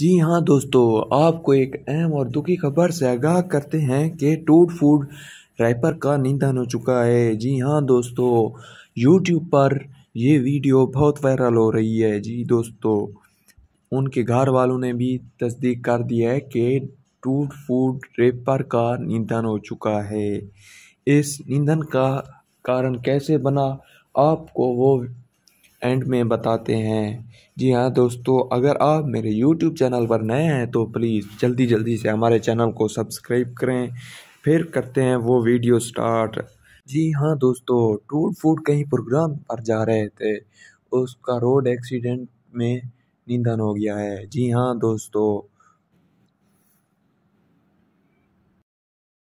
जी हाँ दोस्तों आपको एक अहम और दुखी खबर से आगाह करते हैं कि टूट फूड रैपर का निधन हो चुका है जी हाँ दोस्तों यूट्यूब पर ये वीडियो बहुत वायरल हो रही है जी दोस्तों उनके घर वालों ने भी तस्दीक कर दिया है कि टूट फूड रैपर का निधन हो चुका है इस निधन का कारण कैसे बना आपको वो एंड में बताते हैं जी हाँ दोस्तों अगर आप मेरे यूट्यूब चैनल पर नए हैं तो प्लीज़ जल्दी जल्दी से हमारे चैनल को सब्सक्राइब करें फिर करते हैं वो वीडियो स्टार्ट जी हाँ दोस्तों टूट फूट कहीं प्रोग्राम पर जा रहे थे उसका रोड एक्सीडेंट में निधन हो गया है जी हाँ दोस्तों